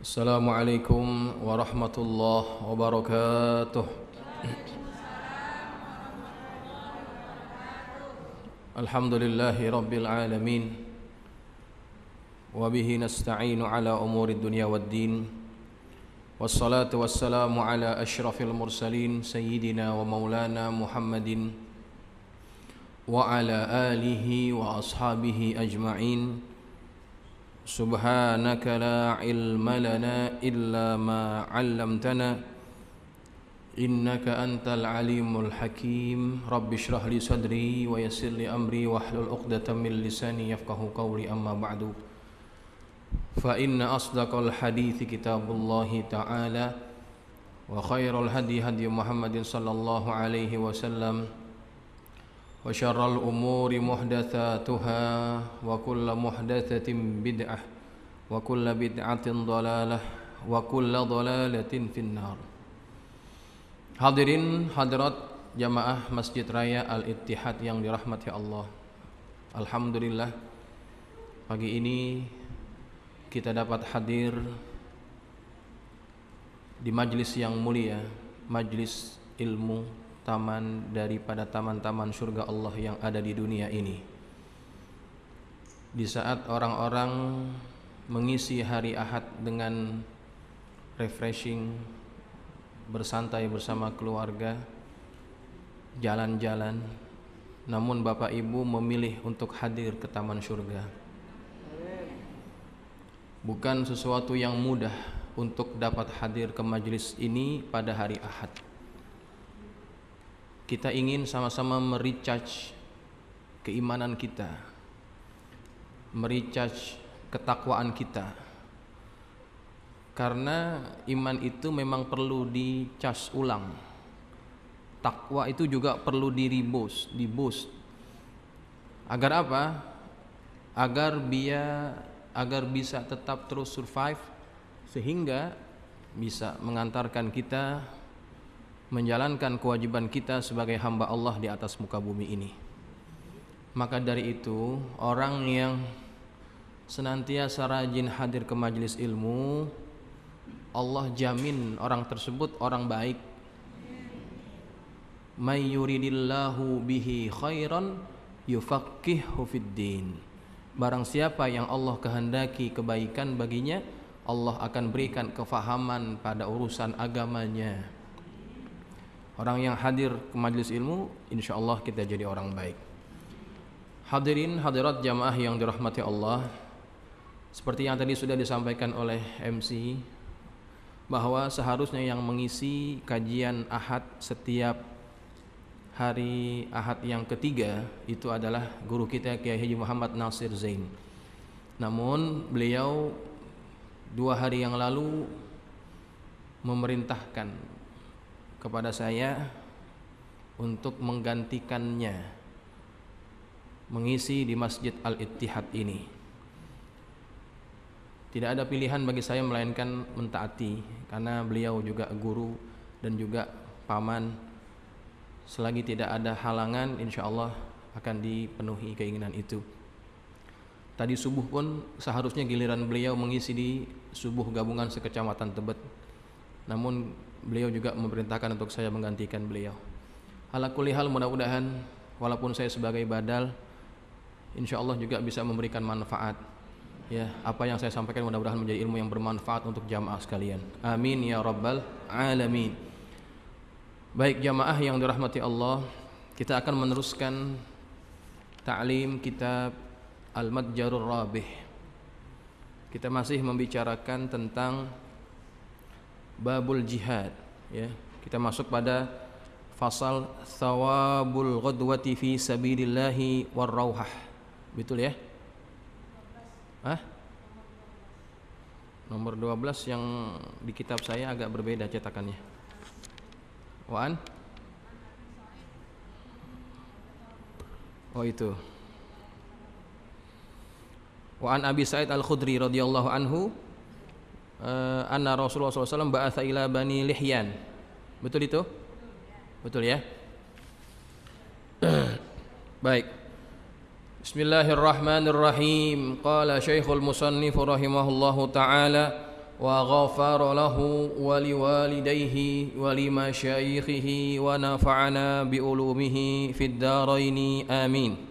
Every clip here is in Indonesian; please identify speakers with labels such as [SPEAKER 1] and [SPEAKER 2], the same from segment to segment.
[SPEAKER 1] السلام عليكم ورحمة الله وبركاته الحمد لله رب العالمين وبه نستعين على أمور الدنيا والدين والصلاة والسلام على أشرف المرسلين سيدنا ومولانا محمد وعلى آله وأصحابه أجمعين سبحانك لا علم لنا إلا ما علمتنا إنك أنت العليم الحكيم رب اشرح لي صدري ويسر لي أمري واحلل عقدة من لساني يفقه قولي أما بعد فإن أصدق الحديث كتاب الله تعالى وخير الهدي هدي محمد صلى الله عليه وسلم وشر الأمور محدثاتها وكل محدثة بدعة وكل بدعة ضلالة وكل ضلالة في النار Hadirin hadirat jamaah Masjid Raya Al-Ittihad yang dirahmati Allah Alhamdulillah Pagi ini kita dapat hadir di majlis yang mulia Majlis ilmu taman daripada taman-taman surga Allah yang ada di dunia ini. Di saat orang-orang mengisi hari Ahad dengan refreshing, bersantai bersama keluarga, jalan-jalan, namun Bapak Ibu memilih untuk hadir ke taman surga. Bukan sesuatu yang mudah untuk dapat hadir ke majelis ini pada hari Ahad kita ingin sama-sama merecharge keimanan kita, merecharge ketakwaan kita. Karena iman itu memang perlu dicas ulang. Takwa itu juga perlu diribos, dibus. Agar apa? Agar dia agar bisa tetap terus survive sehingga bisa mengantarkan kita menjalankan kewajiban kita sebagai hamba Allah di atas muka bumi ini. Maka dari itu, orang yang senantiasa rajin hadir ke majelis ilmu, Allah jamin orang tersebut orang baik. May yuridillahu bihi khairan yufaqqihhu fiddin. Barang siapa yang Allah kehendaki kebaikan baginya, Allah akan berikan kefahaman pada urusan agamanya. Orang yang hadir ke majelis ilmu, insya Allah kita jadi orang baik. Hadirin hadirat jamaah yang dirahmati Allah, seperti yang tadi sudah disampaikan oleh MC, bahwa seharusnya yang mengisi kajian ahad setiap hari ahad yang ketiga itu adalah guru kita Kiai Haji Muhammad Nasir Zain. Namun beliau dua hari yang lalu memerintahkan kepada saya untuk menggantikannya mengisi di Masjid Al-Ittihad ini. Tidak ada pilihan bagi saya melainkan mentaati karena beliau juga guru dan juga paman. Selagi tidak ada halangan, insyaallah akan dipenuhi keinginan itu. Tadi subuh pun seharusnya giliran beliau mengisi di subuh gabungan sekecamatan Tebet. Namun beliau juga memerintahkan untuk saya menggantikan beliau. Halakulihal mudah-mudahan walaupun saya sebagai badal insya Allah juga bisa memberikan manfaat ya apa yang saya sampaikan mudah-mudahan menjadi ilmu yang bermanfaat untuk jamaah sekalian amin ya rabbal alamin baik jamaah yang dirahmati Allah kita akan meneruskan ta'lim kitab al-madjarur rabih kita masih membicarakan tentang babul jihad ya kita masuk pada fasal thawabul ghadwati fi sabilillahi war rauhah betul ya Hah? nomor 12 yang di kitab saya agak berbeda cetakannya Wan Oh itu Wa an Abi Sa'id Al-Khudri radhiyallahu anhu uh, anna Rasulullah SAW ba'atha ila bani Lihyan. Betul itu? Betul ya? Baik. Bismillahirrahmanirrahim. Qala Syekhul Musannif rahimahullahu taala wa ghafara lahu wa liwalidayhi wa limasyayikhihi wa nafa'ana bi fid dharain. Amin.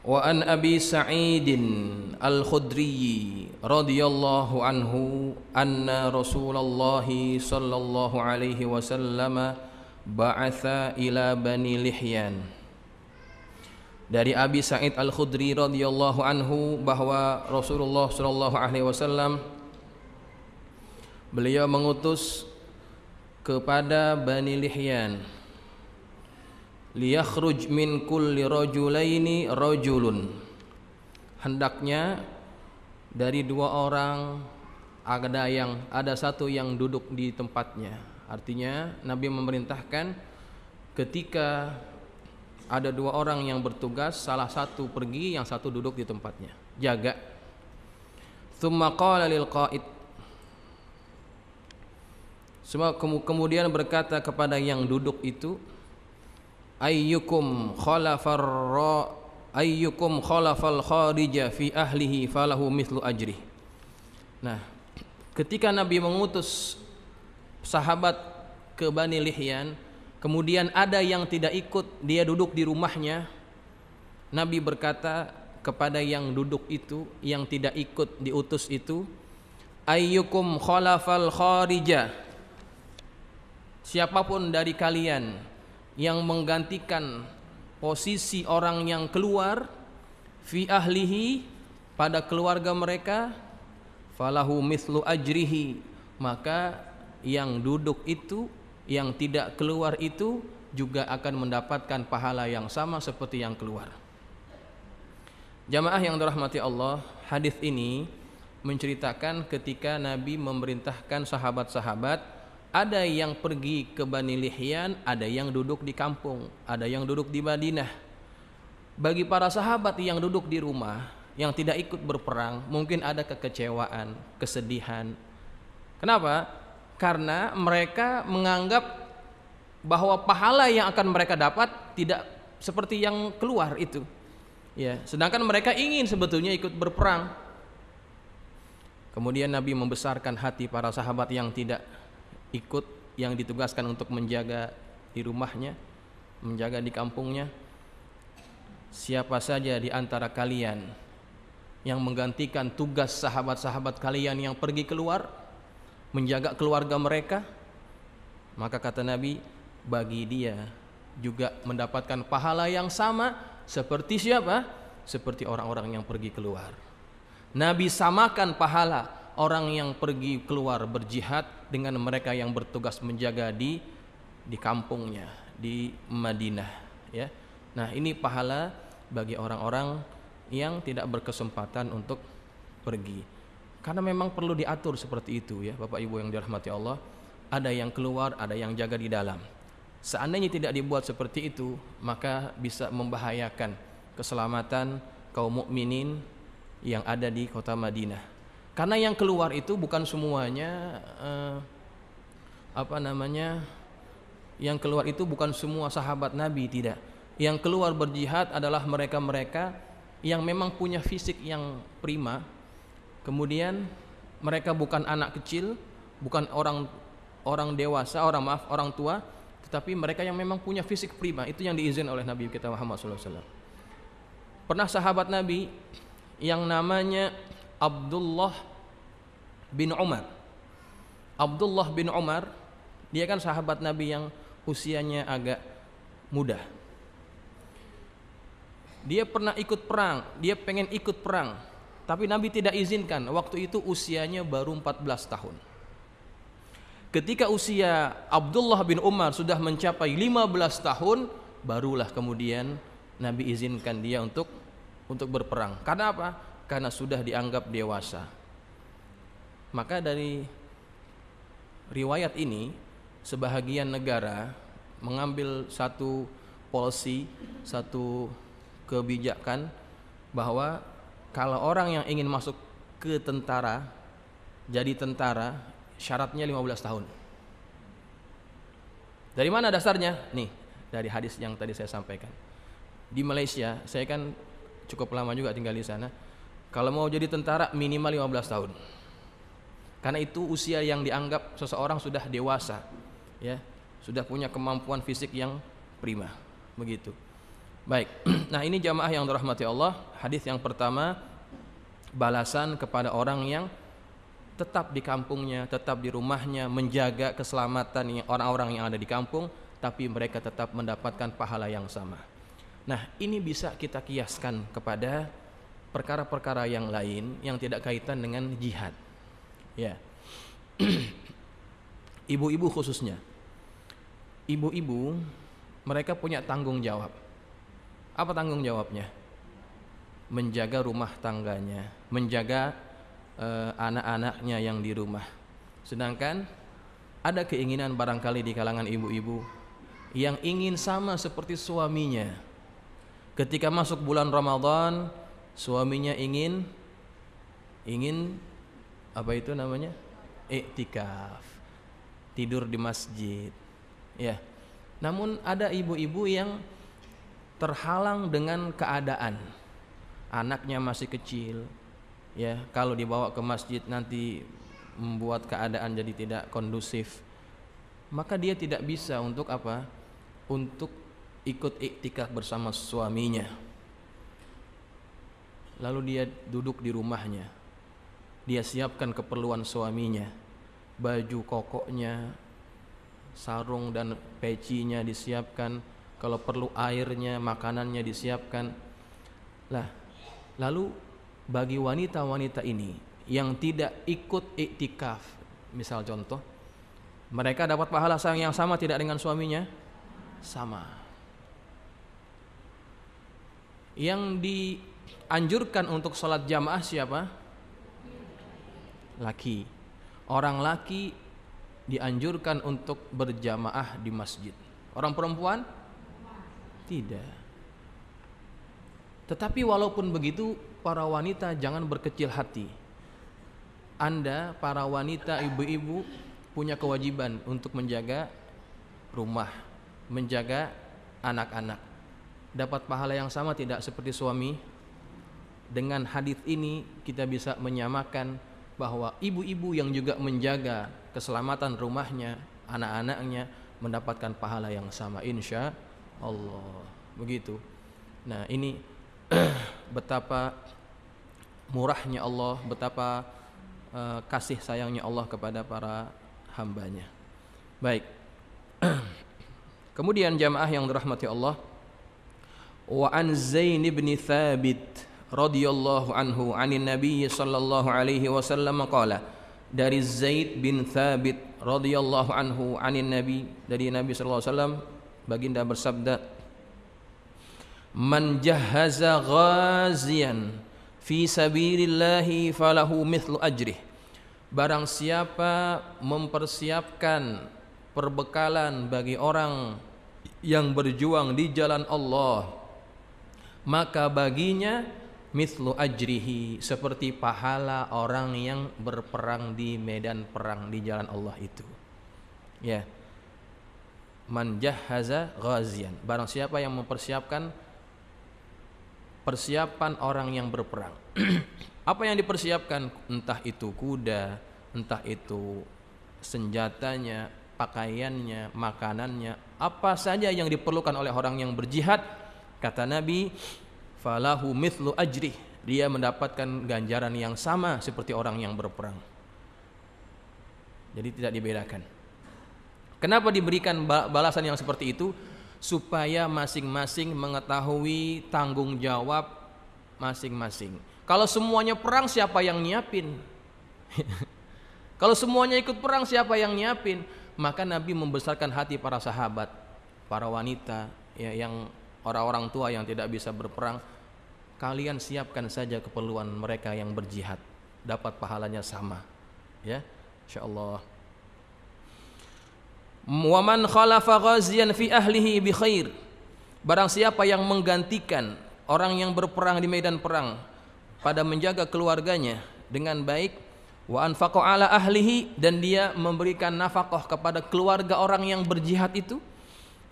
[SPEAKER 1] wa an abi sa'idin al-khudri radhiyallahu anhu anna rasulullah sallallahu alaihi wasallam ba'atha ila bani lihyan dari Abi Sa'id Al-Khudri radhiyallahu anhu bahwa Rasulullah sallallahu alaihi wasallam beliau mengutus kepada Bani Lihyan liyakhruj min kulli rajulaini rajulun hendaknya dari dua orang ada yang ada satu yang duduk di tempatnya artinya nabi memerintahkan ketika ada dua orang yang bertugas salah satu pergi yang satu duduk di tempatnya jaga thumma qala lil qaid semua kemudian berkata kepada yang duduk itu ayyukum khalafar ra ayyukum khalafal kharija fi ahlihi falahu mithlu ajri. Nah, ketika Nabi mengutus sahabat ke Bani Lihyan, kemudian ada yang tidak ikut, dia duduk di rumahnya. Nabi berkata kepada yang duduk itu, yang tidak ikut diutus itu, ayyukum khalafal kharija. Siapapun dari kalian yang menggantikan posisi orang yang keluar fi ahlihi pada keluarga mereka falahu mithlu ajrihi maka yang duduk itu yang tidak keluar itu juga akan mendapatkan pahala yang sama seperti yang keluar. Jamaah yang dirahmati Allah, hadis ini menceritakan ketika Nabi memerintahkan sahabat-sahabat ada yang pergi ke Bani Lihyan, ada yang duduk di kampung, ada yang duduk di Madinah. Bagi para sahabat yang duduk di rumah, yang tidak ikut berperang, mungkin ada kekecewaan, kesedihan. Kenapa? Karena mereka menganggap bahwa pahala yang akan mereka dapat tidak seperti yang keluar itu. Ya, sedangkan mereka ingin sebetulnya ikut berperang. Kemudian Nabi membesarkan hati para sahabat yang tidak ikut yang ditugaskan untuk menjaga di rumahnya, menjaga di kampungnya. Siapa saja di antara kalian yang menggantikan tugas sahabat-sahabat kalian yang pergi keluar menjaga keluarga mereka, maka kata Nabi, bagi dia juga mendapatkan pahala yang sama seperti siapa? Seperti orang-orang yang pergi keluar. Nabi samakan pahala orang yang pergi keluar berjihad dengan mereka yang bertugas menjaga di di kampungnya di Madinah ya. Nah, ini pahala bagi orang-orang yang tidak berkesempatan untuk pergi. Karena memang perlu diatur seperti itu ya, Bapak Ibu yang dirahmati Allah. Ada yang keluar, ada yang jaga di dalam. Seandainya tidak dibuat seperti itu, maka bisa membahayakan keselamatan kaum mukminin yang ada di kota Madinah. Karena yang keluar itu bukan semuanya uh, apa namanya? Yang keluar itu bukan semua sahabat Nabi, tidak. Yang keluar berjihad adalah mereka-mereka yang memang punya fisik yang prima. Kemudian mereka bukan anak kecil, bukan orang orang dewasa, orang maaf, orang tua, tetapi mereka yang memang punya fisik prima itu yang diizinkan oleh Nabi kita Muhammad SAW. Pernah sahabat Nabi yang namanya Abdullah bin Umar. Abdullah bin Umar, dia kan sahabat Nabi yang usianya agak muda. Dia pernah ikut perang, dia pengen ikut perang, tapi Nabi tidak izinkan. Waktu itu usianya baru 14 tahun. Ketika usia Abdullah bin Umar sudah mencapai 15 tahun, barulah kemudian Nabi izinkan dia untuk untuk berperang. Karena apa? karena sudah dianggap dewasa. Maka dari riwayat ini sebahagian negara mengambil satu polisi, satu kebijakan bahwa kalau orang yang ingin masuk ke tentara jadi tentara syaratnya 15 tahun. Dari mana dasarnya? Nih, dari hadis yang tadi saya sampaikan. Di Malaysia, saya kan cukup lama juga tinggal di sana. Kalau mau jadi tentara minimal 15 tahun. Karena itu usia yang dianggap seseorang sudah dewasa, ya, sudah punya kemampuan fisik yang prima, begitu. Baik. Nah, ini jamaah yang dirahmati Allah, hadis yang pertama balasan kepada orang yang tetap di kampungnya, tetap di rumahnya, menjaga keselamatan orang-orang yang ada di kampung, tapi mereka tetap mendapatkan pahala yang sama. Nah, ini bisa kita kiaskan kepada perkara-perkara yang lain yang tidak kaitan dengan jihad. Ya. Ibu-ibu khususnya. Ibu-ibu mereka punya tanggung jawab. Apa tanggung jawabnya? Menjaga rumah tangganya, menjaga uh, anak-anaknya yang di rumah. Sedangkan ada keinginan barangkali di kalangan ibu-ibu yang ingin sama seperti suaminya. Ketika masuk bulan Ramadan, suaminya ingin ingin apa itu namanya iktikaf tidur di masjid ya namun ada ibu-ibu yang terhalang dengan keadaan anaknya masih kecil ya kalau dibawa ke masjid nanti membuat keadaan jadi tidak kondusif maka dia tidak bisa untuk apa untuk ikut iktikaf bersama suaminya Lalu dia duduk di rumahnya. Dia siapkan keperluan suaminya. Baju kokoknya, sarung dan pecinya disiapkan. Kalau perlu airnya, makanannya disiapkan. Lah, lalu bagi wanita-wanita ini yang tidak ikut iktikaf, misal contoh, mereka dapat pahala yang sama tidak dengan suaminya? Sama. Yang di anjurkan untuk sholat jamaah siapa? Laki. Orang laki dianjurkan untuk berjamaah di masjid. Orang perempuan? Tidak. Tetapi walaupun begitu, para wanita jangan berkecil hati. Anda, para wanita, ibu-ibu, punya kewajiban untuk menjaga rumah, menjaga anak-anak. Dapat pahala yang sama tidak seperti suami dengan hadis ini kita bisa menyamakan bahwa ibu-ibu yang juga menjaga keselamatan rumahnya, anak-anaknya mendapatkan pahala yang sama insya Allah. Begitu. Nah, ini betapa murahnya Allah, betapa uh, kasih sayangnya Allah kepada para hambanya. Baik. Kemudian jamaah yang dirahmati Allah. Wa an Zain bin Thabit radhiyallahu anhu anin Nabi sallallahu alaihi wasallam qala dari Zaid bin Thabit radhiyallahu anhu anin Nabi dari Nabi sallallahu alaihi wasallam baginda bersabda Man jahaza ghazian fi sabilillahi falahu mithlu ajrih Barang siapa mempersiapkan perbekalan bagi orang yang berjuang di jalan Allah maka baginya mithlu ajrihi seperti pahala orang yang berperang di medan perang di jalan Allah itu. Ya. Man jahaza ghazian. Barang siapa yang mempersiapkan persiapan orang yang berperang. Apa yang dipersiapkan? Entah itu kuda, entah itu senjatanya, pakaiannya, makanannya, apa saja yang diperlukan oleh orang yang berjihad. Kata Nabi, falahu mithlu ajrih dia mendapatkan ganjaran yang sama seperti orang yang berperang jadi tidak dibedakan kenapa diberikan balasan yang seperti itu supaya masing-masing mengetahui tanggung jawab masing-masing kalau semuanya perang siapa yang nyiapin kalau semuanya ikut perang siapa yang nyiapin maka Nabi membesarkan hati para sahabat para wanita ya, yang orang-orang tua yang tidak bisa berperang, kalian siapkan saja keperluan mereka yang berjihad, dapat pahalanya sama. Ya, insyaallah. Waman khalafa ghaziyan fi ahlihi bi khair. Barang siapa yang menggantikan orang yang berperang di medan perang pada menjaga keluarganya dengan baik wa anfaqa ala ahlihi dan dia memberikan nafkah kepada keluarga orang yang berjihad itu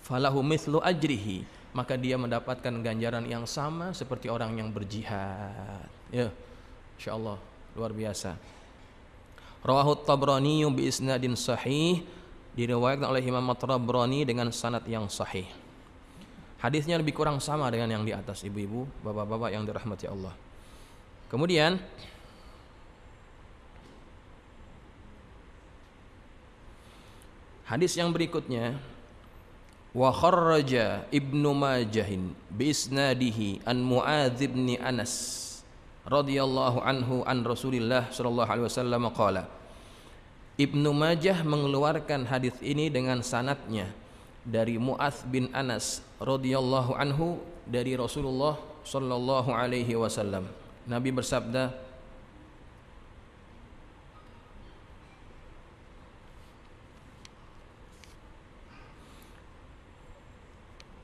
[SPEAKER 1] falahu mithlu ajrihi maka dia mendapatkan ganjaran yang sama seperti orang yang berjihad. Ya. Allah luar biasa. Rawahu Tabrani bi isnadin sahih diriwayatkan oleh Imam At-Tabrani dengan sanad yang sahih. Hadisnya lebih kurang sama dengan yang di atas ibu-ibu, bapak-bapak yang dirahmati Allah. Kemudian hadis yang berikutnya ابن ماجه ibnu majahin bi بن أنس رضي الله عنه عن رسول الله صلى الله عليه وسلم qala ابن ماجه mengeluarkan hadis ini dengan sanatnya dari Mu'ath bin Anas radhiyallahu anhu dari Rasulullah sallallahu alaihi wasallam. Nabi bersabda,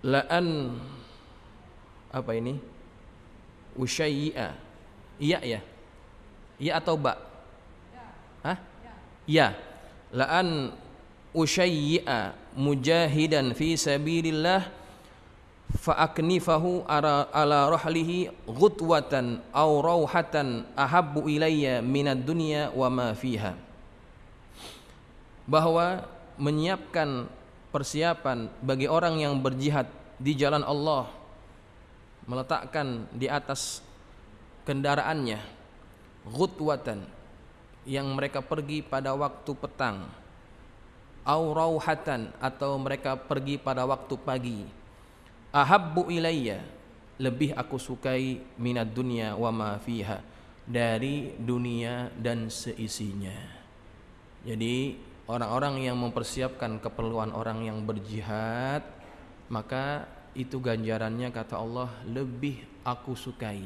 [SPEAKER 1] la'an apa ini usyai'a iya ya iya atau ba ya. hah iya ya. la'an usyai'a mujahidan fi sabilillah fa'aknifahu ala, ala rahlihi ghutwatan aw rauhatan ahabbu ilayya minad dunya wa ma fiha bahwa menyiapkan persiapan bagi orang yang berjihad di jalan Allah meletakkan di atas kendaraannya ghutwatan yang mereka pergi pada waktu petang au atau mereka pergi pada waktu pagi ahabbu ilayya lebih aku sukai minat dunia wa ma fiha dari dunia dan seisinya jadi orang-orang yang mempersiapkan keperluan orang yang berjihad maka itu ganjarannya kata Allah lebih aku sukai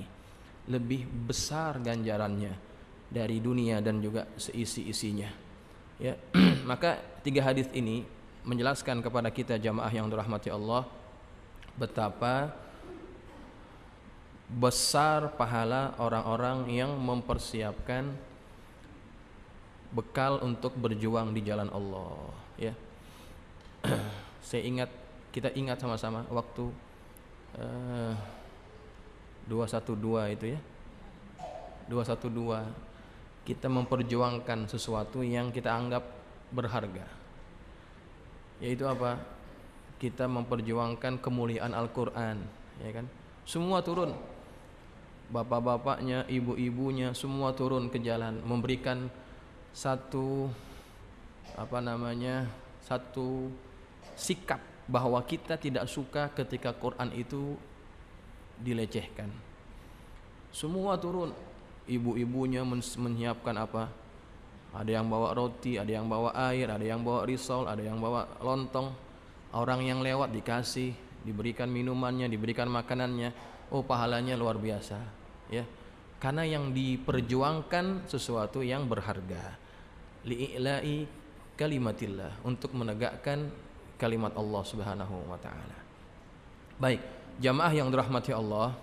[SPEAKER 1] lebih besar ganjarannya dari dunia dan juga seisi-isinya ya maka tiga hadis ini menjelaskan kepada kita jamaah yang dirahmati Allah betapa besar pahala orang-orang yang mempersiapkan bekal untuk berjuang di jalan Allah ya saya ingat kita ingat sama-sama waktu eh, dua uh, 212 itu ya dua 212 kita memperjuangkan sesuatu yang kita anggap berharga yaitu apa kita memperjuangkan kemuliaan Al-Qur'an ya kan semua turun bapak-bapaknya ibu-ibunya semua turun ke jalan memberikan satu apa namanya satu sikap bahwa kita tidak suka ketika Quran itu dilecehkan. Semua turun, ibu-ibunya menyiapkan apa? Ada yang bawa roti, ada yang bawa air, ada yang bawa risol, ada yang bawa lontong. Orang yang lewat dikasih, diberikan minumannya, diberikan makanannya. Oh, pahalanya luar biasa, ya karena yang diperjuangkan sesuatu yang berharga li'ila'i kalimatillah untuk menegakkan kalimat Allah Subhanahu wa taala. Baik, jamaah yang dirahmati Allah.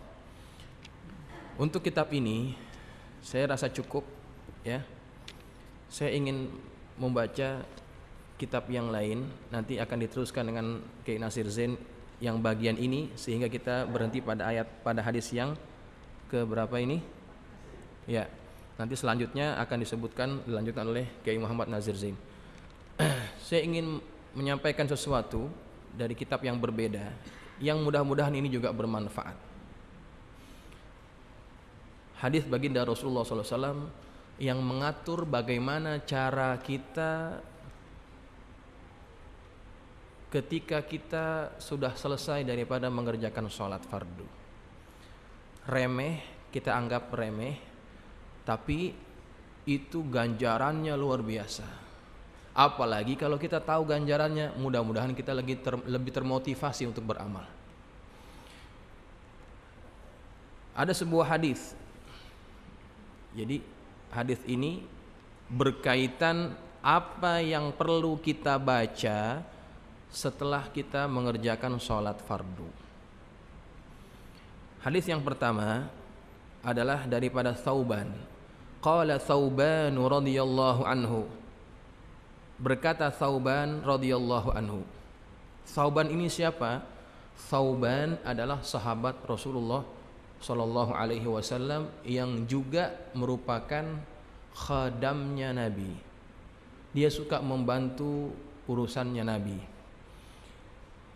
[SPEAKER 1] Untuk kitab ini saya rasa cukup ya. Saya ingin membaca kitab yang lain nanti akan diteruskan dengan Kiai Nasir Zain yang bagian ini sehingga kita berhenti pada ayat pada hadis yang ke berapa ini? Ya. Nanti selanjutnya akan disebutkan dilanjutkan oleh Kiai Muhammad Nazir Zim. Saya ingin menyampaikan sesuatu dari kitab yang berbeda yang mudah-mudahan ini juga bermanfaat. Hadis baginda Rasulullah SAW yang mengatur bagaimana cara kita ketika kita sudah selesai daripada mengerjakan sholat fardu remeh kita anggap remeh tapi itu ganjarannya luar biasa. Apalagi kalau kita tahu ganjarannya, mudah-mudahan kita lagi ter, lebih termotivasi untuk beramal. Ada sebuah hadis. Jadi hadis ini berkaitan apa yang perlu kita baca setelah kita mengerjakan sholat fardu. Hadis yang pertama adalah daripada Sauban Qala Thauban radhiyallahu anhu. Berkata Thauban radhiyallahu anhu. Thauban ini siapa? Thauban adalah sahabat Rasulullah sallallahu alaihi wasallam yang juga merupakan khadamnya Nabi. Dia suka membantu urusannya Nabi.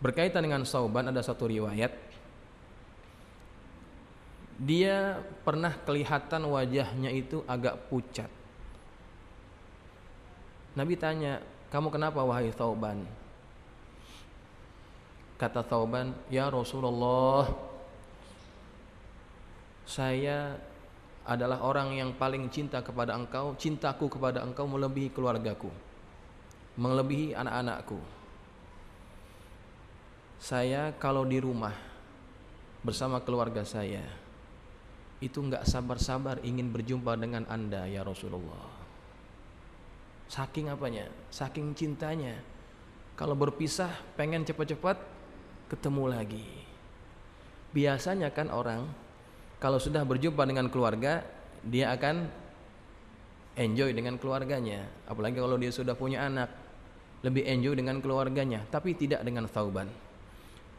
[SPEAKER 1] Berkaitan dengan Sauban ada satu riwayat dia pernah kelihatan wajahnya itu agak pucat. Nabi tanya, "Kamu kenapa wahai Tauban? Kata Tauban, "Ya Rasulullah, saya adalah orang yang paling cinta kepada engkau, cintaku kepada engkau melebihi keluargaku, melebihi anak-anakku. Saya kalau di rumah bersama keluarga saya, itu nggak sabar-sabar ingin berjumpa dengan anda ya Rasulullah saking apanya saking cintanya kalau berpisah pengen cepat-cepat ketemu lagi biasanya kan orang kalau sudah berjumpa dengan keluarga dia akan enjoy dengan keluarganya apalagi kalau dia sudah punya anak lebih enjoy dengan keluarganya tapi tidak dengan sauban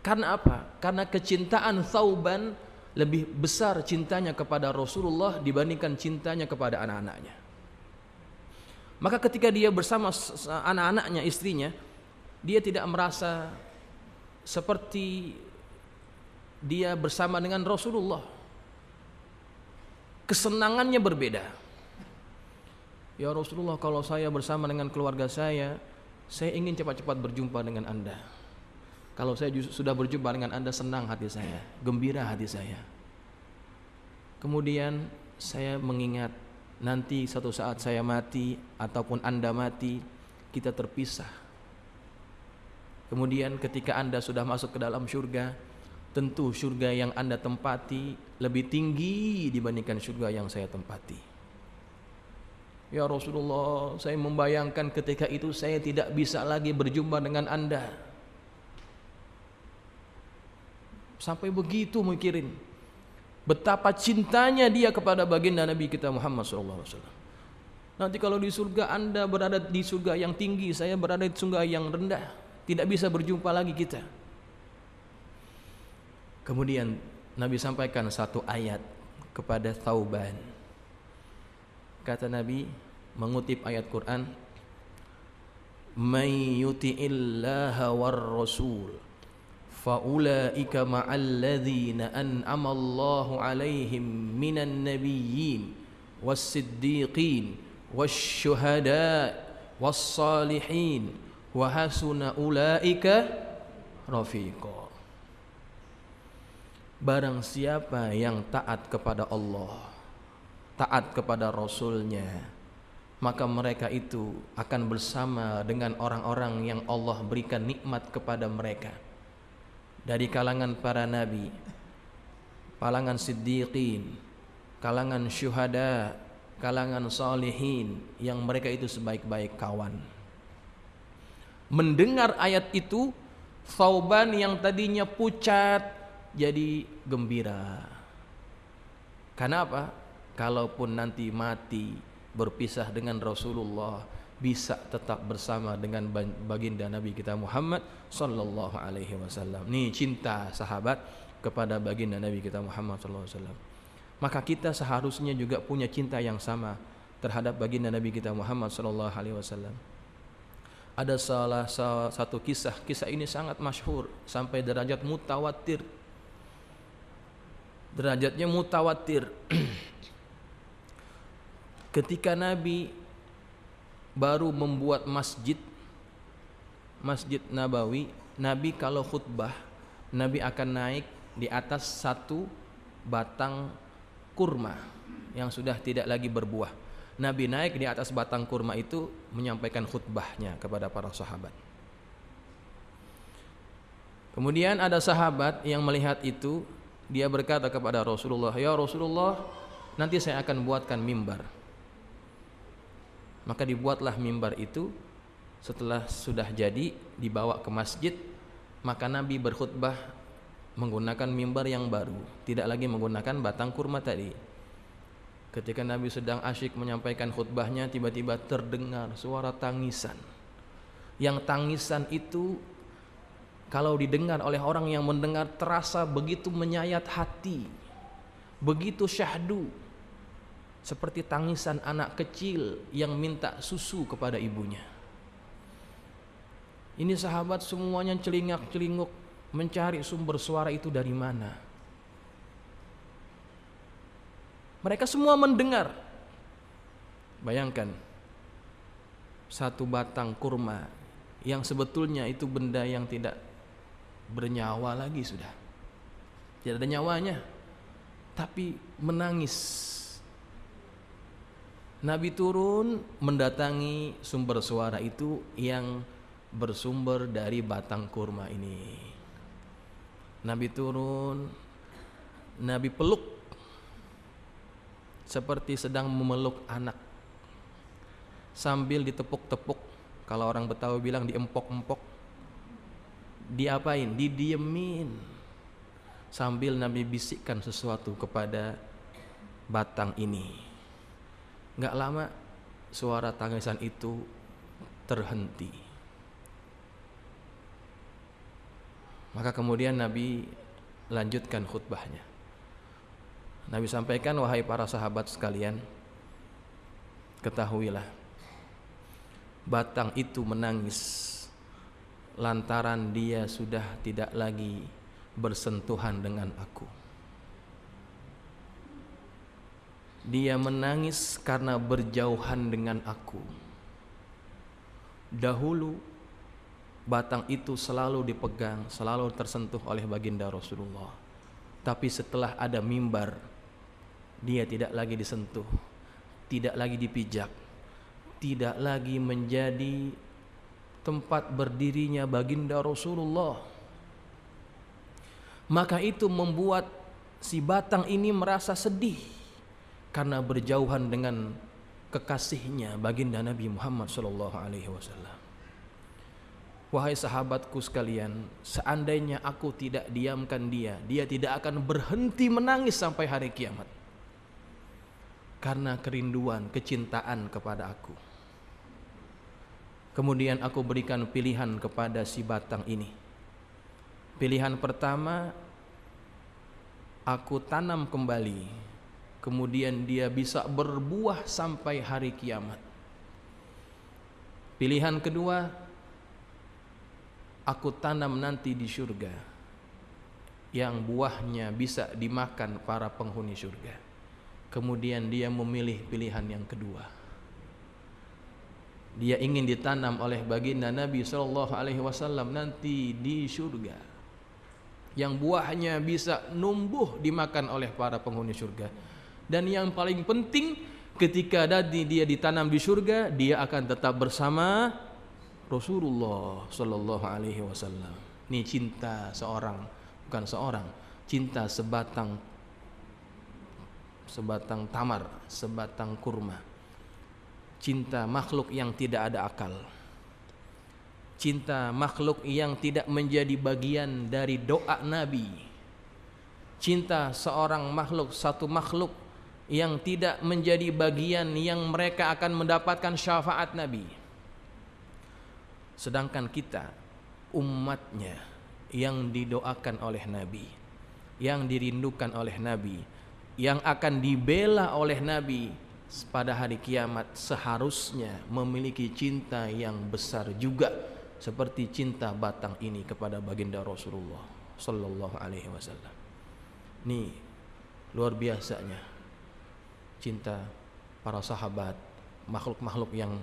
[SPEAKER 1] karena apa? karena kecintaan sauban lebih besar cintanya kepada Rasulullah dibandingkan cintanya kepada anak-anaknya. Maka ketika dia bersama anak-anaknya, istrinya, dia tidak merasa seperti dia bersama dengan Rasulullah. Kesenangannya berbeda. Ya Rasulullah, kalau saya bersama dengan keluarga saya, saya ingin cepat-cepat berjumpa dengan Anda. Kalau saya sudah berjumpa dengan Anda senang hati saya, gembira hati saya. Kemudian saya mengingat nanti satu saat saya mati ataupun Anda mati, kita terpisah. Kemudian ketika Anda sudah masuk ke dalam surga, tentu surga yang Anda tempati lebih tinggi dibandingkan surga yang saya tempati. Ya Rasulullah, saya membayangkan ketika itu saya tidak bisa lagi berjumpa dengan Anda Sampai begitu mikirin betapa cintanya dia kepada baginda Nabi kita Muhammad SAW. Nanti kalau di surga Anda berada di surga yang tinggi, saya berada di surga yang rendah, tidak bisa berjumpa lagi kita. Kemudian Nabi sampaikan satu ayat kepada Tauban. Kata Nabi mengutip ayat Quran, "May yuti'illaha war rasul" فأولئك مع الذين أنعم الله عليهم من النبيين والصديقين والشهداء والصالحين وحسن أولئك رفيقا Barang siapa yang taat kepada Allah Taat kepada Rasulnya Maka mereka itu akan bersama dengan orang-orang yang Allah berikan nikmat kepada mereka Mereka dari kalangan para nabi, kalangan siddiqin, kalangan syuhada, kalangan salihin yang mereka itu sebaik-baik kawan. Mendengar ayat itu, Sauban yang tadinya pucat jadi gembira. Kenapa? Kalaupun nanti mati berpisah dengan Rasulullah, bisa tetap bersama dengan baginda Nabi kita Muhammad sallallahu alaihi wasallam. Nih cinta sahabat kepada baginda Nabi kita Muhammad sallallahu alaihi wasallam. Maka kita seharusnya juga punya cinta yang sama terhadap baginda Nabi kita Muhammad sallallahu alaihi wasallam. Ada salah satu kisah, kisah ini sangat masyhur sampai derajat mutawatir. Derajatnya mutawatir. Ketika Nabi baru membuat masjid Masjid Nabawi, Nabi kalau khutbah, Nabi akan naik di atas satu batang kurma yang sudah tidak lagi berbuah. Nabi naik di atas batang kurma itu menyampaikan khutbahnya kepada para sahabat. Kemudian ada sahabat yang melihat itu, dia berkata kepada Rasulullah, "Ya Rasulullah, nanti saya akan buatkan mimbar." Maka dibuatlah mimbar itu setelah sudah jadi dibawa ke masjid maka Nabi berkhutbah menggunakan mimbar yang baru tidak lagi menggunakan batang kurma tadi ketika Nabi sedang asyik menyampaikan khutbahnya tiba-tiba terdengar suara tangisan yang tangisan itu kalau didengar oleh orang yang mendengar terasa begitu menyayat hati begitu syahdu seperti tangisan anak kecil yang minta susu kepada ibunya. Ini sahabat semuanya celingak-celinguk mencari sumber suara itu dari mana. Mereka semua mendengar. Bayangkan satu batang kurma yang sebetulnya itu benda yang tidak bernyawa lagi sudah. Tidak ada nyawanya. Tapi menangis Nabi turun mendatangi sumber suara itu yang bersumber dari batang kurma ini. Nabi turun, Nabi peluk seperti sedang memeluk anak sambil ditepuk-tepuk. Kalau orang Betawi bilang diempok-empok. Diapain? Didiemin. Sambil Nabi bisikkan sesuatu kepada batang ini. Nggak lama suara tangisan itu terhenti. Maka kemudian Nabi lanjutkan khutbahnya. Nabi sampaikan, wahai para sahabat sekalian, ketahuilah, batang itu menangis lantaran dia sudah tidak lagi bersentuhan dengan aku. Dia menangis karena berjauhan dengan aku. Dahulu batang itu selalu dipegang, selalu tersentuh oleh baginda Rasulullah. Tapi setelah ada mimbar, dia tidak lagi disentuh, tidak lagi dipijak, tidak lagi menjadi tempat berdirinya baginda Rasulullah. Maka itu membuat si batang ini merasa sedih karena berjauhan dengan kekasihnya baginda Nabi Muhammad Shallallahu Alaihi Wasallam. Wahai sahabatku sekalian, seandainya aku tidak diamkan dia, dia tidak akan berhenti menangis sampai hari kiamat. Karena kerinduan, kecintaan kepada aku. Kemudian aku berikan pilihan kepada si batang ini. Pilihan pertama, aku tanam kembali kemudian dia bisa berbuah sampai hari kiamat. Pilihan kedua, aku tanam nanti di surga yang buahnya bisa dimakan para penghuni surga. Kemudian dia memilih pilihan yang kedua. Dia ingin ditanam oleh baginda Nabi Shallallahu Alaihi Wasallam nanti di surga yang buahnya bisa numbuh dimakan oleh para penghuni surga dan yang paling penting ketika dia ditanam di surga dia akan tetap bersama Rasulullah Shallallahu Alaihi Wasallam ini cinta seorang bukan seorang cinta sebatang sebatang tamar sebatang kurma cinta makhluk yang tidak ada akal cinta makhluk yang tidak menjadi bagian dari doa Nabi cinta seorang makhluk satu makhluk yang tidak menjadi bagian yang mereka akan mendapatkan syafaat Nabi. Sedangkan kita umatnya yang didoakan oleh Nabi, yang dirindukan oleh Nabi, yang akan dibela oleh Nabi pada hari kiamat seharusnya memiliki cinta yang besar juga seperti cinta batang ini kepada baginda Rasulullah sallallahu alaihi wasallam. Nih luar biasanya cinta para sahabat, makhluk-makhluk yang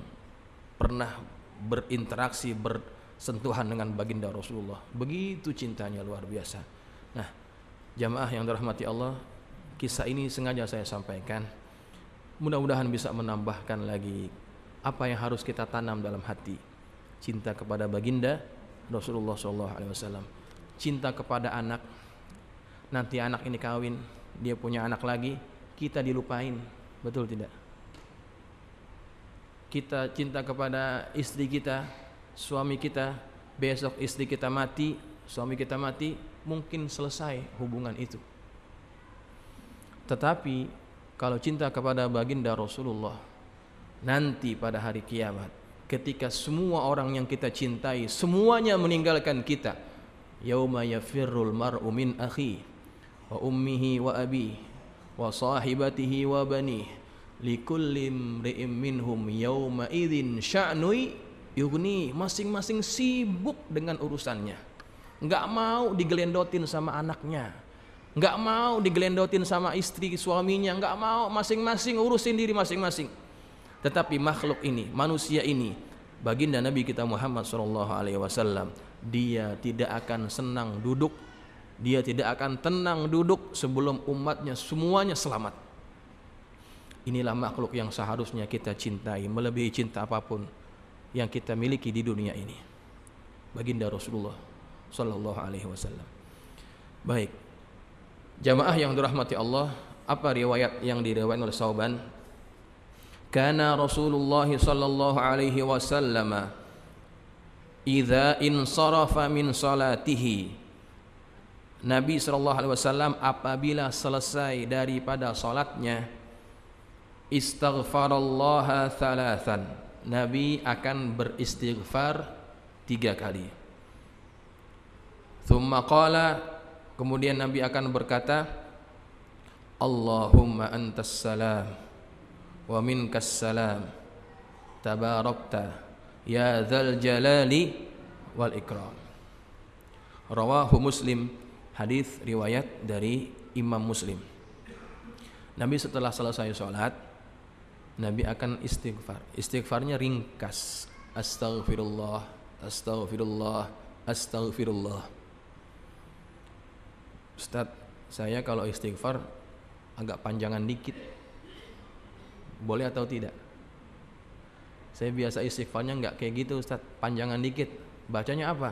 [SPEAKER 1] pernah berinteraksi, bersentuhan dengan baginda Rasulullah. Begitu cintanya luar biasa. Nah, jamaah yang dirahmati Allah, kisah ini sengaja saya sampaikan. Mudah-mudahan bisa menambahkan lagi apa yang harus kita tanam dalam hati. Cinta kepada baginda Rasulullah SAW, cinta kepada anak. Nanti anak ini kawin, dia punya anak lagi, kita dilupain. Betul tidak? Kita cinta kepada istri kita, suami kita, besok istri kita mati, suami kita mati, mungkin selesai hubungan itu. Tetapi kalau cinta kepada baginda Rasulullah nanti pada hari kiamat ketika semua orang yang kita cintai semuanya meninggalkan kita yauma yafirrul mar'u min akhi wa ummihi wa abi wa wa banih likulli imri'im minhum yauma yugni masing-masing sibuk dengan urusannya nggak mau digelendotin sama anaknya nggak mau digelendotin sama istri suaminya nggak mau masing-masing urusin diri masing-masing tetapi makhluk ini manusia ini baginda Nabi kita Muhammad Shallallahu Alaihi Wasallam dia tidak akan senang duduk dia tidak akan tenang duduk sebelum umatnya semuanya selamat. Inilah makhluk yang seharusnya kita cintai melebihi cinta apapun yang kita miliki di dunia ini. Baginda Rasulullah sallallahu alaihi wasallam. Baik. Jamaah yang dirahmati Allah, apa riwayat yang diriwayatkan oleh Sauban? Kana Rasulullah sallallahu alaihi wasallam idza insarafa min salatihi Nabi Shallallahu Alaihi Wasallam apabila selesai daripada sholatnya istighfarallah thalathan Nabi akan beristighfar tiga kali Thumma qala kemudian Nabi akan berkata Allahumma antas salam wa minkas salam tabarakta ya dzal jalali wal ikram rawahu muslim hadis riwayat dari Imam Muslim. Nabi setelah selesai sholat, Nabi akan istighfar. Istighfarnya ringkas. Astaghfirullah, astaghfirullah, astaghfirullah. Ustadz, saya kalau istighfar agak panjangan dikit. Boleh atau tidak? Saya biasa istighfarnya nggak kayak gitu Ustadz, panjangan dikit. Bacanya apa?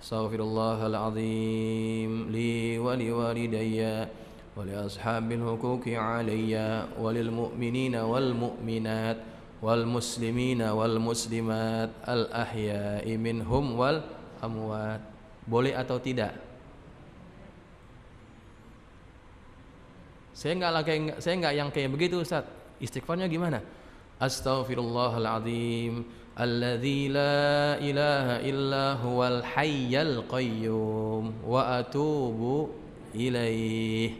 [SPEAKER 1] استغفر الله العظيم لي ولوالدي ولأصحاب الحقوق علي وللمؤمنين والمؤمنات والمسلمين والمسلمات الأحياء منهم والأموات boleh atau tidak saya nggak saya nggak yang kayak begitu Ustaz istighfarnya gimana Astaghfirullahaladzim الذي لا إله إلا هو الحي القيوم وأتوب إليه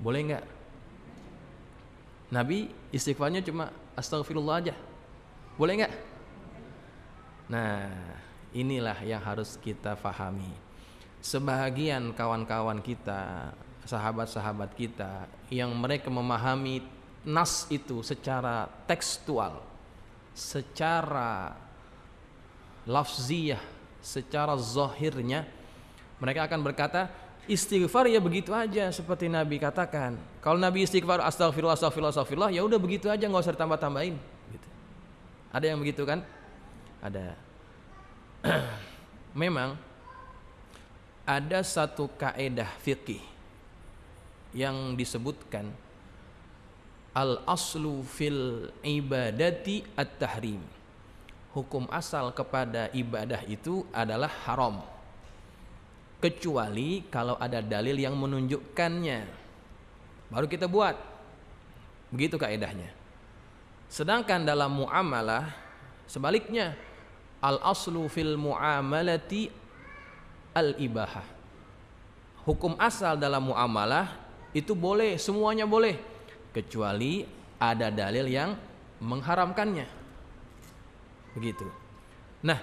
[SPEAKER 1] boleh nggak Nabi istighfarnya cuma astagfirullah aja boleh enggak nah inilah yang harus kita fahami sebahagian kawan-kawan kita sahabat-sahabat kita yang mereka memahami nas itu secara tekstual secara lafziyah, secara zahirnya mereka akan berkata istighfar ya begitu aja seperti Nabi katakan. Kalau Nabi istighfar astagfirullah astagfirullah astagfirullah ya udah begitu aja nggak usah ditambah tambahin. Gitu. Ada yang begitu kan? Ada. Memang ada satu kaedah fikih yang disebutkan al aslu fil ibadati at tahrim hukum asal kepada ibadah itu adalah haram kecuali kalau ada dalil yang menunjukkannya baru kita buat begitu kaedahnya sedangkan dalam muamalah sebaliknya al aslu fil muamalati al ibahah hukum asal dalam muamalah itu boleh semuanya boleh kecuali ada dalil yang mengharamkannya. Begitu. Nah,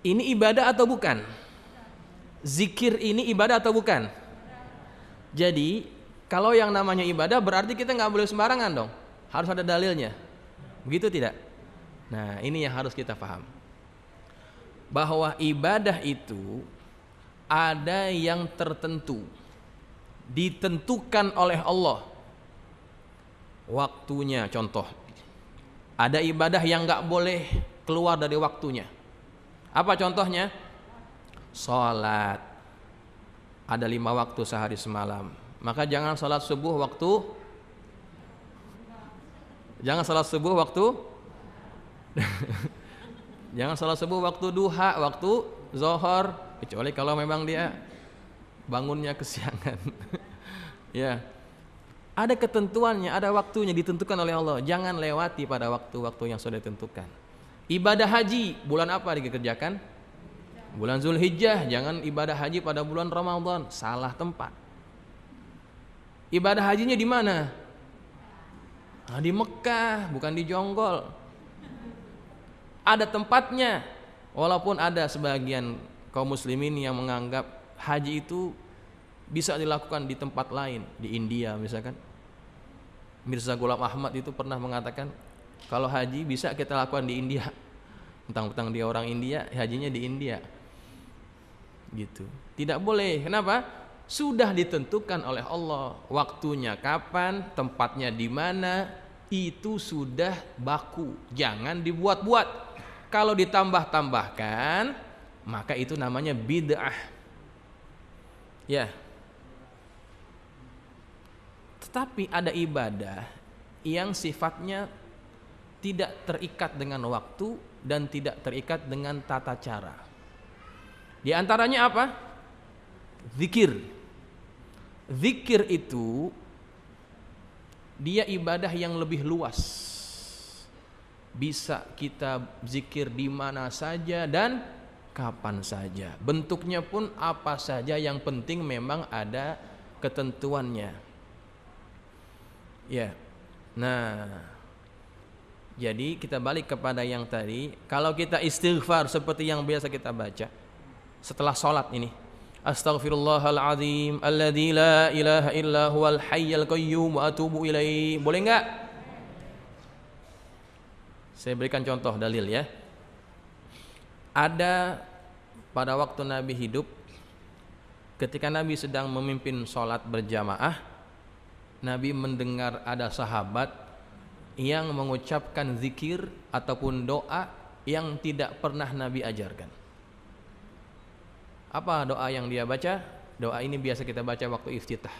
[SPEAKER 1] ini ibadah atau bukan? Zikir ini ibadah atau bukan? Jadi, kalau yang namanya ibadah berarti kita nggak boleh sembarangan dong. Harus ada dalilnya. Begitu tidak? Nah, ini yang harus kita paham. Bahwa ibadah itu ada yang tertentu ditentukan oleh Allah waktunya contoh ada ibadah yang nggak boleh keluar dari waktunya apa contohnya sholat ada lima waktu sehari semalam maka jangan sholat subuh waktu jangan sholat subuh waktu jangan sholat subuh waktu duha waktu zohor kecuali kalau memang dia bangunnya kesiangan ya ada ketentuannya, ada waktunya ditentukan oleh Allah. Jangan lewati pada waktu-waktu yang sudah ditentukan. Ibadah haji bulan apa dikerjakan? Bulan Zulhijjah, jangan ibadah haji pada bulan Ramadan, salah tempat. Ibadah hajinya di mana? Nah, di Mekah, bukan di Jonggol. Ada tempatnya, walaupun ada sebagian kaum muslimin yang menganggap haji itu bisa dilakukan di tempat lain, di India misalkan Mirza Gulam Ahmad itu pernah mengatakan kalau haji bisa kita lakukan di India tentang-tentang dia orang India hajinya di India gitu tidak boleh kenapa sudah ditentukan oleh Allah waktunya kapan tempatnya di mana itu sudah baku jangan dibuat-buat kalau ditambah-tambahkan maka itu namanya bid'ah ya tetapi ada ibadah yang sifatnya tidak terikat dengan waktu dan tidak terikat dengan tata cara. Di antaranya apa? Zikir. Zikir itu dia ibadah yang lebih luas. Bisa kita zikir di mana saja dan kapan saja. Bentuknya pun apa saja yang penting memang ada ketentuannya. Ya. Nah, jadi kita balik kepada yang tadi. Kalau kita istighfar seperti yang biasa kita baca setelah sholat ini. Astaghfirullahaladzim Alladzi la ilaha illa huwal hayyal qayyum wa atubu ilaih Boleh enggak? Saya berikan contoh dalil ya Ada pada waktu Nabi hidup Ketika Nabi sedang memimpin sholat berjamaah Nabi mendengar ada sahabat yang mengucapkan zikir ataupun doa yang tidak pernah Nabi ajarkan. Apa doa yang dia baca? Doa ini biasa kita baca waktu iftitah.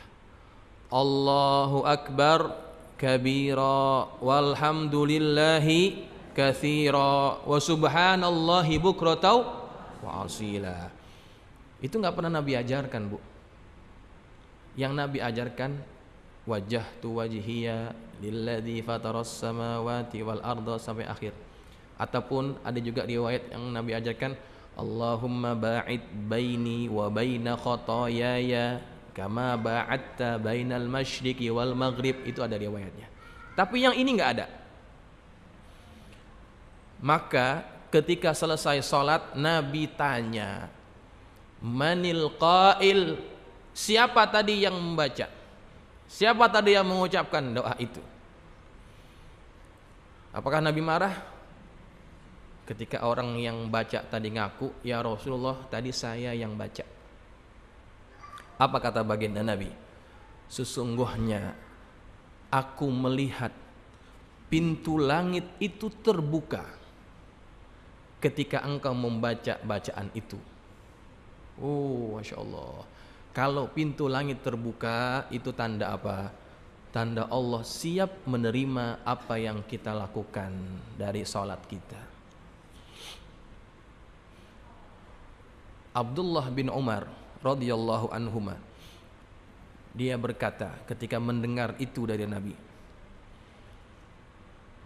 [SPEAKER 1] Allahu akbar kabira walhamdulillahi kathira wa subhanallahi bukratau wa asila. Itu nggak pernah Nabi ajarkan, Bu. Yang Nabi ajarkan wajahtu wajhiya lilladzi fataras samawati wal arda sampai akhir ataupun ada juga riwayat yang Nabi ajarkan Allahumma ba'id baini wa baina khotoyaya kama ba'atta bainal masyriqi wal maghrib itu ada riwayatnya tapi yang ini nggak ada maka ketika selesai sholat Nabi tanya manil qail siapa tadi yang membaca Siapa tadi yang mengucapkan doa itu? Apakah Nabi marah? Ketika orang yang baca tadi ngaku, "Ya Rasulullah, tadi saya yang baca." Apa kata baginda Nabi? Sesungguhnya aku melihat pintu langit itu terbuka ketika engkau membaca bacaan itu. Oh, Masya Allah kalau pintu langit terbuka, itu tanda apa? Tanda Allah siap menerima apa yang kita lakukan dari sholat kita. Abdullah bin Umar radhiyallahu anhu dia berkata ketika mendengar itu dari Nabi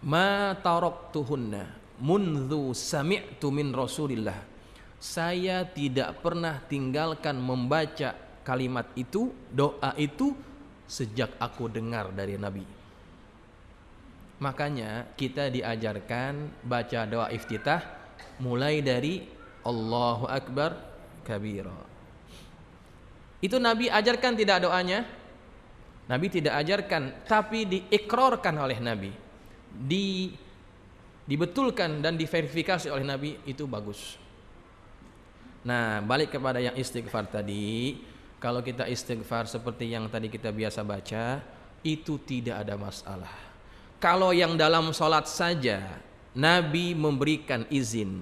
[SPEAKER 1] ma taraktuhunna mundhu sami'tu min Rasulillah saya tidak pernah tinggalkan membaca kalimat itu, doa itu sejak aku dengar dari Nabi. Makanya kita diajarkan baca doa iftitah mulai dari Allahu Akbar kabira. Itu Nabi ajarkan tidak doanya? Nabi tidak ajarkan, tapi diikrorkan oleh Nabi. Di dibetulkan dan diverifikasi oleh Nabi itu bagus. Nah, balik kepada yang istighfar tadi, kalau kita istighfar seperti yang tadi kita biasa baca, itu tidak ada masalah. Kalau yang dalam sholat saja Nabi memberikan izin,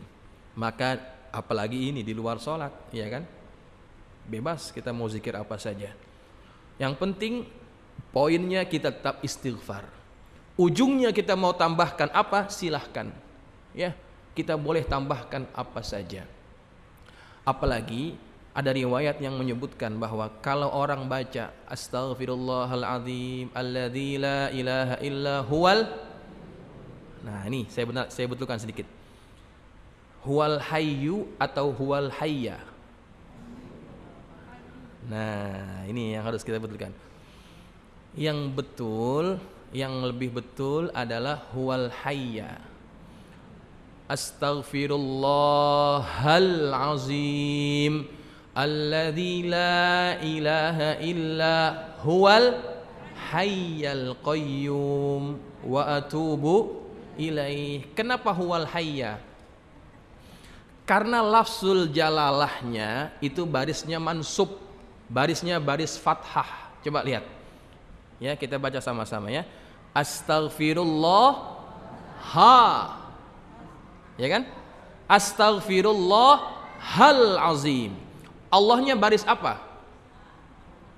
[SPEAKER 1] maka apalagi ini di luar sholat, ya kan? Bebas kita mau zikir apa saja. Yang penting poinnya kita tetap istighfar. Ujungnya kita mau tambahkan apa? Silahkan. Ya, kita boleh tambahkan apa saja. Apalagi ada riwayat yang menyebutkan bahwa kalau orang baca astaghfirullahalazim alladzi la ilaha illa huwal Nah, ini saya benar saya betulkan sedikit. Huwal hayyu atau huwal hayya. Nah, ini yang harus kita betulkan. Yang betul, yang lebih betul adalah huwal hayya. Astaghfirullahalazim. Alladhi la ilaha illa huwal hayyal qayyum wa atubu ilaih. Kenapa huwal hayya? Karena lafzul jalalahnya itu barisnya mansub, barisnya baris fathah. Coba lihat. Ya, kita baca sama-sama ya. Astaghfirullah ha. Ya kan? Astaghfirullah hal azim. Allahnya baris apa?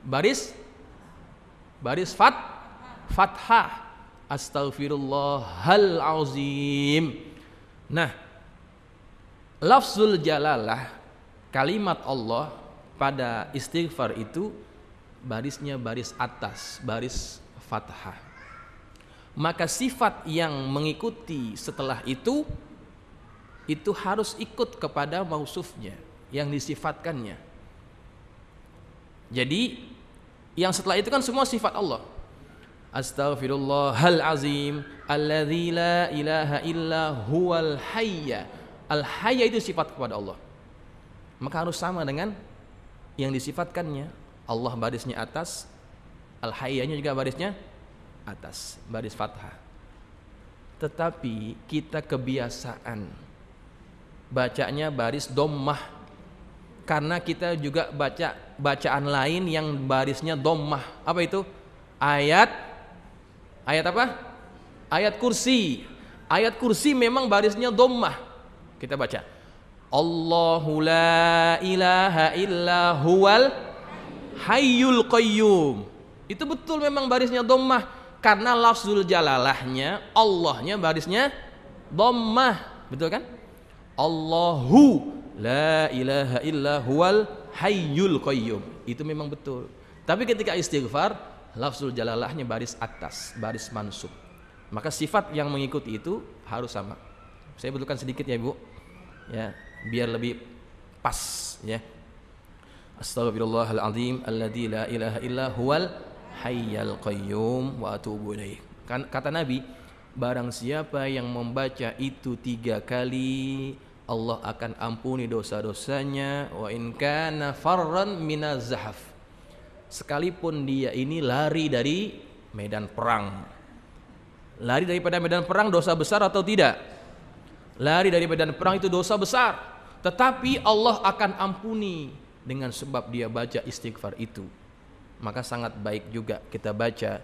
[SPEAKER 1] Baris baris fat fathah. Astaghfirullahal azim. Nah, lafzul jalalah kalimat Allah pada istighfar itu barisnya baris atas, baris fathah. Maka sifat yang mengikuti setelah itu itu harus ikut kepada mausufnya yang disifatkannya. Jadi yang setelah itu kan semua sifat Allah. Astaghfirullahal azim alladzi la ilaha illa huwal hayya. Al hayya itu sifat kepada Allah. Maka harus sama dengan yang disifatkannya. Allah barisnya atas, al hayyanya juga barisnya atas, baris fathah. Tetapi kita kebiasaan bacanya baris dommah karena kita juga baca bacaan lain yang barisnya domah apa itu ayat ayat apa ayat kursi ayat kursi memang barisnya domah kita baca Allahu la ilaha illa huwal hayyul qayyum itu betul memang barisnya domah karena lafzul jalalahnya Allahnya barisnya domah betul kan Allahu La ilaha illa huwal hayyul qayyum. Itu memang betul. Tapi ketika istighfar, lafzul jalalahnya baris atas, baris mansub. Maka sifat yang mengikuti itu harus sama. Saya butuhkan sedikit ya, Bu. Ya, biar lebih pas ya. Astagfirullahalazim alladzi la ilaha illa huwal hayyul qayyum wa atubu ilaih. Kan, kata Nabi, barang siapa yang membaca itu tiga kali Allah akan ampuni dosa-dosanya wa in kana farran zahaf. sekalipun dia ini lari dari medan perang lari daripada medan perang dosa besar atau tidak lari dari medan perang itu dosa besar tetapi Allah akan ampuni dengan sebab dia baca istighfar itu maka sangat baik juga kita baca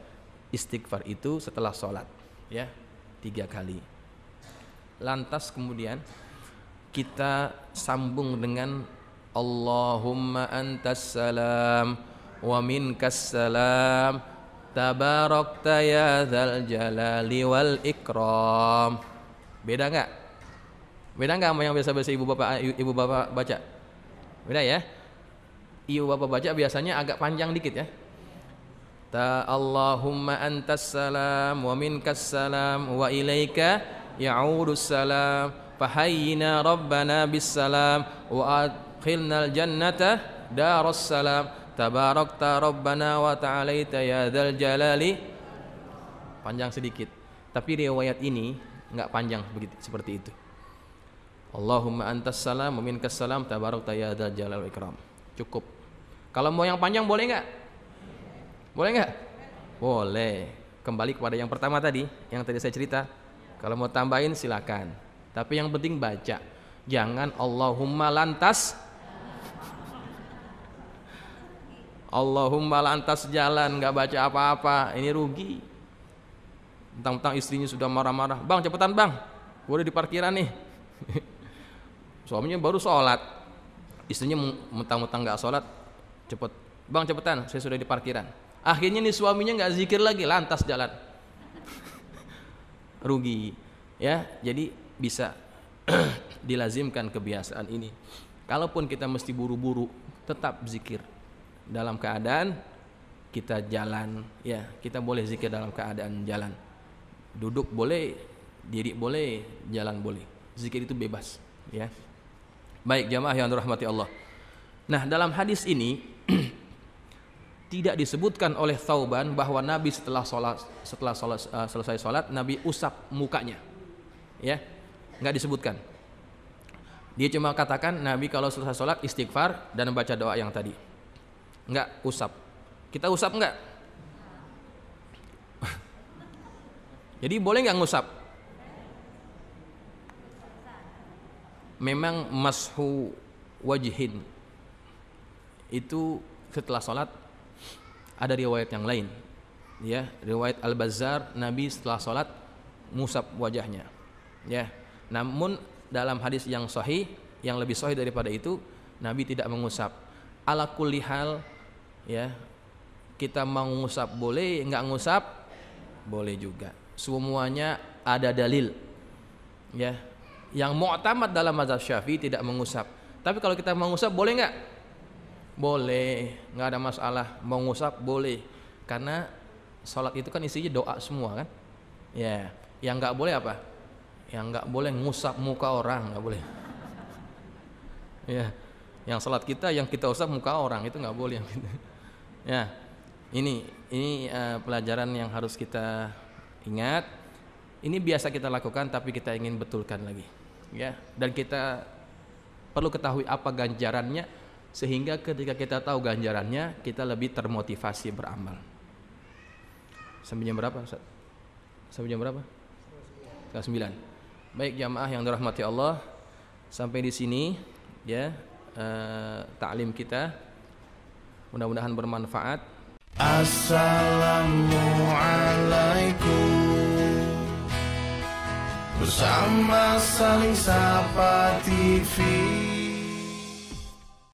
[SPEAKER 1] istighfar itu setelah sholat ya tiga kali lantas kemudian kita sambung dengan Allahumma antas salam wa minkas salam tabarakta ya dzal jalali wal ikram. Beda nggak? Beda nggak sama yang biasa-biasa ibu bapak ibu bapak baca? Beda ya? Ibu bapak baca biasanya agak panjang dikit ya. Ta Allahumma antas salam wa minkas salam wa ilaika ya'udus salam فحينا ربنا بالسلام وأدخلنا الجنة دار السلام تباركت ربنا وتعاليت يا ذا الجلال panjang sedikit tapi riwayat ini nggak panjang begitu seperti itu Allahumma antas salam wa minkas salam tabarakta ya dzal jalal ikram cukup kalau mau yang panjang boleh nggak boleh nggak boleh kembali kepada yang pertama tadi yang tadi saya cerita kalau mau tambahin silakan tapi yang penting baca. Jangan Allahumma lantas Allahumma lantas jalan nggak baca apa-apa ini rugi tentang-tentang istrinya sudah marah-marah bang cepetan bang gue udah di parkiran nih suaminya baru sholat istrinya mentang-mentang nggak sholat cepet bang cepetan saya sudah di parkiran akhirnya nih suaminya nggak zikir lagi lantas jalan rugi ya jadi bisa dilazimkan kebiasaan ini. Kalaupun kita mesti buru-buru, tetap zikir dalam keadaan kita jalan ya kita boleh zikir dalam keadaan jalan duduk boleh diri boleh jalan boleh zikir itu bebas ya baik jamaah yang dirahmati Allah nah dalam hadis ini tidak disebutkan oleh Tauban bahwa Nabi setelah sholat setelah sholat, uh, selesai sholat Nabi usap mukanya ya nggak disebutkan. Dia cuma katakan Nabi kalau selesai sholat istighfar dan baca doa yang tadi. Nggak usap. Kita usap nggak? Jadi boleh nggak ngusap? Memang mashu wajihin itu setelah sholat ada riwayat yang lain ya riwayat Al bazar Nabi setelah sholat musab wajahnya ya namun dalam hadis yang sahih yang lebih sahih daripada itu Nabi tidak mengusap. Ala kulli hal ya kita mengusap boleh, nggak mengusap boleh juga. Semuanya ada dalil. Ya. Yang mu'tamad dalam mazhab Syafi'i tidak mengusap. Tapi kalau kita mengusap boleh nggak? Boleh, nggak ada masalah. mengusap boleh, karena sholat itu kan isinya doa semua kan? Ya, yang nggak boleh apa? yang nggak boleh ngusap muka orang nggak boleh ya yang salat kita yang kita usap muka orang itu nggak boleh ya ini ini uh, pelajaran yang harus kita ingat ini biasa kita lakukan tapi kita ingin betulkan lagi ya dan kita perlu ketahui apa ganjarannya sehingga ketika kita tahu ganjarannya kita lebih termotivasi beramal sampai jam berapa Ustaz? sampai jam berapa? Setengah sembilan Baik jamaah yang dirahmati Allah, sampai di sini ya eh, taklim kita. Mudah-mudahan bermanfaat. Assalamualaikum. Bersama saling sapa TV.